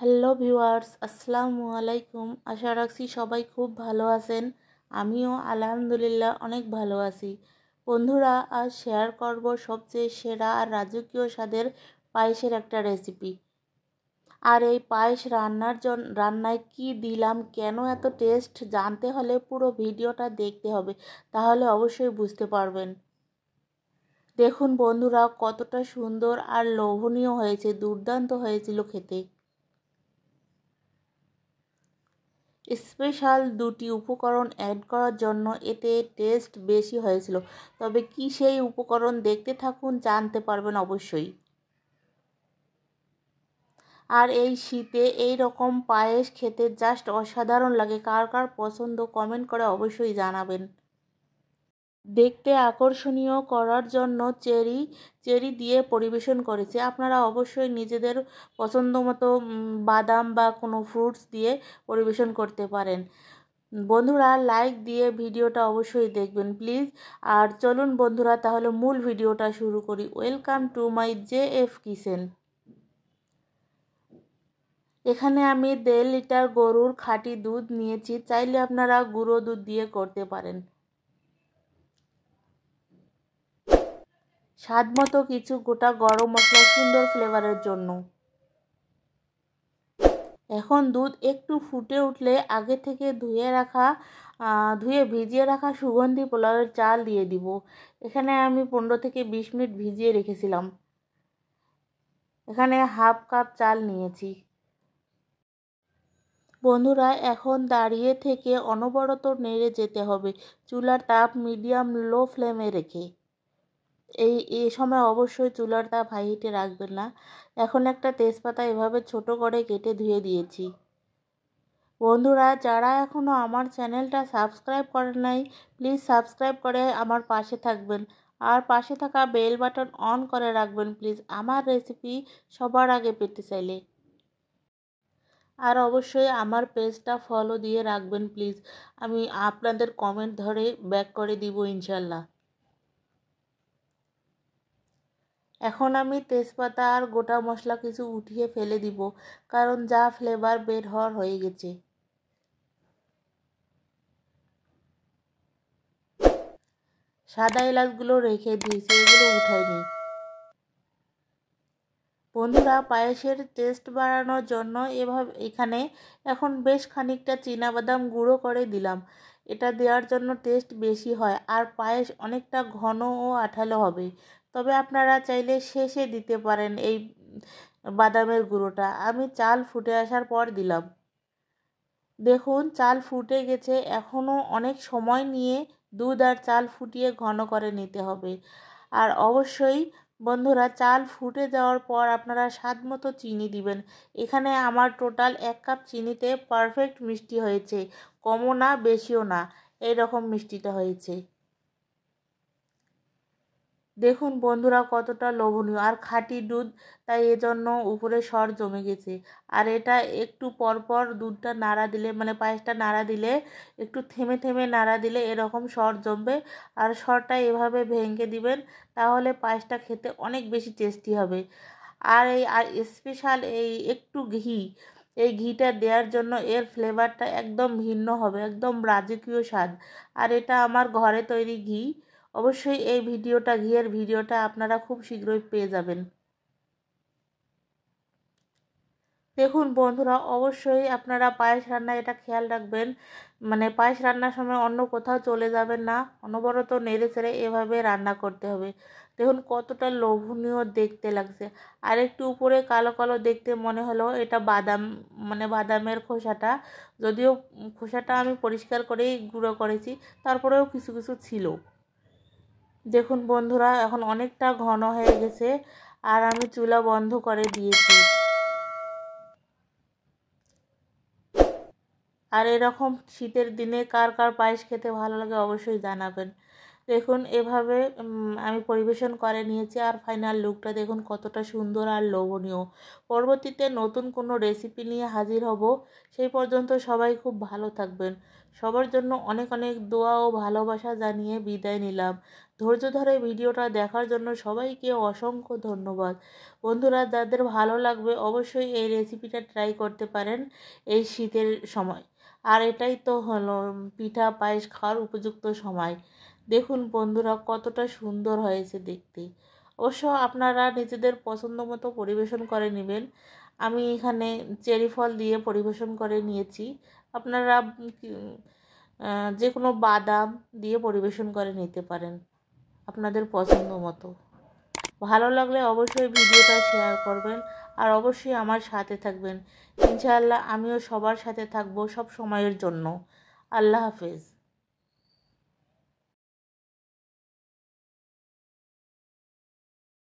hello viewers আসসালামু আলাইকুম আশা রাখছি সবাই খুব ভালো আছেন আমিও আলহামদুলিল্লাহ অনেক ভালো আছি বন্ধুরা আজ শেয়ার করব সবচেয়ে সেরা আর রাজকীয় স্বাদের পায়েসের একটা রেসিপি আর এই পায়েস রান্নার জন্য রান্নায় কি দিলাম কেন এত টেস্ট জানতে হলে পুরো ভিডিওটা দেখতে হবে তাহলে অবশ্যই বুঝতে পারবেন দেখুন বন্ধুরা কতটা সুন্দর আর লোভনীয় হয়েছে দুর্দান্ত হয়েছিল খেতে স্পেশাল দুটি উপকরণ অ্যাড করার জন্য এতে টেস্ট বেশি হয়েছিল তবে কি সেই উপকরণ দেখতে থাকুন জানতে পারবেন অবশ্যই আর এই শীতে এই রকম পায়েস খেতে জাস্ট অসাধারণ লাগে কার কার পছন্দ কমেন্ট করে অবশ্যই জানাবেন দেখতে আকর্ষণীয় করার জন্য চেরি চেরি দিয়ে পরিবেশন করেছে আপনারা অবশ্যই নিজেদের পছন্দ মতো বাদাম বা কোনো ফ্রুটস দিয়ে পরিবেশন করতে পারেন বন্ধুরা লাইক দিয়ে ভিডিওটা অবশ্যই দেখবেন প্লিজ আর চলুন বন্ধুরা তাহলে মূল ভিডিওটা শুরু করি welcome to my J F kitchen এখানে আমি দেড় লিটার গরুর খাঁটি দুধ নিয়েছি চাইলে আপনারা গুঁড়ো দুধ দিয়ে করতে পারেন স্বাদ মতো কিছু গোটা গরম মশলা সুন্দর ফ্লেভারের জন্য এখন দুধ একটু ফুটে উঠলে আগে থেকে ধুয়ে রাখা ধুয়ে ভিজিয়ে রাখা সুগন্ধি পোলাওয়ের চাল দিয়ে দিব এখানে আমি পনেরো থেকে বিশ মিনিট ভিজিয়ে রেখেছিলাম এখানে হাফ কাপ চাল নিয়েছি বন্ধুরা এখন দাঁড়িয়ে থেকে অনবরত নেড়ে যেতে হবে চুলার তাপ মিডিয়াম লো ফ্লেমে রেখে এই এই সময় অবশ্যই চুলার তাপ হাই হিটে রাখবেন না এখন একটা তেজপাতা এভাবে ছোট করে কেটে ধুয়ে দিয়েছি বন্ধুরা যারা এখনও আমার চ্যানেলটা সাবস্ক্রাইব করেন নাই প্লিজ সাবস্ক্রাইব করে আমার পাশে থাকবেন আর পাশে থাকা বেল বাটন অন করে রাখবেন প্লিজ আমার রেসিপি সবার আগে পেতে চাইলে আর অবশ্যই আমার পেজটা ফলো দিয়ে রাখবেন প্লিজ আমি আপনাদের কমেন্ট ধরে ব্যাক করে দিব ইনশাল্লাহ এখন আমি তেজপাতা আর গোটা মশলা কিছু উঠিয়ে ফেলে দিব কারণ যা ফ্লেভার বের হওয়ার হয়ে গেছে সাদা এলাচগুলো রেখে দিয়েছি এগুলো উঠাইনি বন্ধুরা পায়েসের টেস্ট বাড়ানোর জন্য এভাবে এখানে এখন বেশ খানিকটা বাদাম গুঁড়ো করে দিলাম এটা দেওয়ার জন্য টেস্ট বেশি হয় আর পায়েস অনেকটা ঘন ও আঠালো হবে তবে আপনারা চাইলে শেষে দিতে পারেন এই বাদামের গুঁড়োটা আমি চাল ফুটে আসার পর দিলাম দেখুন চাল ফুটে গেছে এখনও অনেক সময় নিয়ে দুধ আর চাল ফুটিয়ে ঘন করে নিতে হবে আর অবশ্যই বন্ধুরা চাল ফুটে যাওয়ার পর আপনারা স্বাদ মতো চিনি দিবেন এখানে আমার টোটাল এক কাপ চিনিতে পারফেক্ট মিষ্টি হয়েছে কমও না বেশিও না এই রকম মিষ্টিটা হয়েছে দেখুন বন্ধুরা কতটা লোভনীয় আর খাঁটি দুধ তাই এজন্য উপরে সর জমে গেছে আর এটা একটু পরপর দুধটা নাড়া দিলে মানে পায়েসটা নাড়া দিলে একটু থেমে থেমে নাড়া দিলে এরকম সর জমবে আর সরটা এভাবে ভেঙে দিবেন তাহলে পায়েসটা খেতে অনেক বেশি টেস্টি হবে আর এই আর স্পেশাল এই একটু ঘি এই ঘিটা দেওয়ার জন্য এর ফ্লেভারটা একদম ভিন্ন হবে একদম রাজকীয় স্বাদ আর এটা আমার ঘরে তৈরি ঘি অবশ্যই এই ভিডিওটা ঘিয়ের ভিডিওটা আপনারা খুব শীঘ্রই পেয়ে যাবেন দেখুন বন্ধুরা অবশ্যই আপনারা পায়েস রান্না এটা খেয়াল রাখবেন মানে পায়েস রান্নার সময় অন্য কোথাও চলে যাবেন না অনবরত নেড়ে চেড়ে এভাবে রান্না করতে হবে দেখুন কতটা লোভনীয় দেখতে লাগছে আর একটু উপরে কালো কালো দেখতে মনে হলো এটা বাদাম মানে বাদামের খোসাটা যদিও খোসাটা আমি পরিষ্কার করেই গুঁড়ো করেছি তারপরেও কিছু কিছু ছিল দেখুন বন্ধুরা এখন অনেকটা ঘন হয়ে গেছে আর আমি চুলা বন্ধ করে দিয়েছি আর এরকম শীতের দিনে কার কার পায়েস খেতে ভালো লাগে অবশ্যই জানাবেন দেখুন এভাবে আমি পরিবেশন করে নিয়েছি আর ফাইনাল লুকটা দেখুন কতটা সুন্দর আর লোভনীয় পরবর্তীতে নতুন কোনো রেসিপি নিয়ে হাজির হব সেই পর্যন্ত সবাই খুব ভালো থাকবেন সবার জন্য অনেক অনেক দোয়া ও ভালোবাসা জানিয়ে বিদায় নিলাম ধৈর্য ধরে ভিডিওটা দেখার জন্য সবাইকে অসংখ্য ধন্যবাদ বন্ধুরা যাদের ভালো লাগবে অবশ্যই এই রেসিপিটা ট্রাই করতে পারেন এই শীতের সময় আর এটাই তো হলো পিঠা পায়েস খাওয়ার উপযুক্ত সময় দেখুন বন্ধুরা কতটা সুন্দর হয়েছে দেখতে অবশ্য আপনারা নিজেদের পছন্দ মতো পরিবেশন করে নেবেন আমি এখানে চেরি ফল দিয়ে পরিবেশন করে নিয়েছি আপনারা যে কোনো বাদাম দিয়ে পরিবেশন করে নিতে পারেন আপনাদের পছন্দ মতো ভালো লাগলে অবশ্যই ভিডিওটা শেয়ার করবেন আর অবশ্যই আমার সাথে থাকবেন ইনশাআল্লাহ আমিও সবার সাথে থাকবো সব সময়ের জন্য আল্লাহ হাফেজ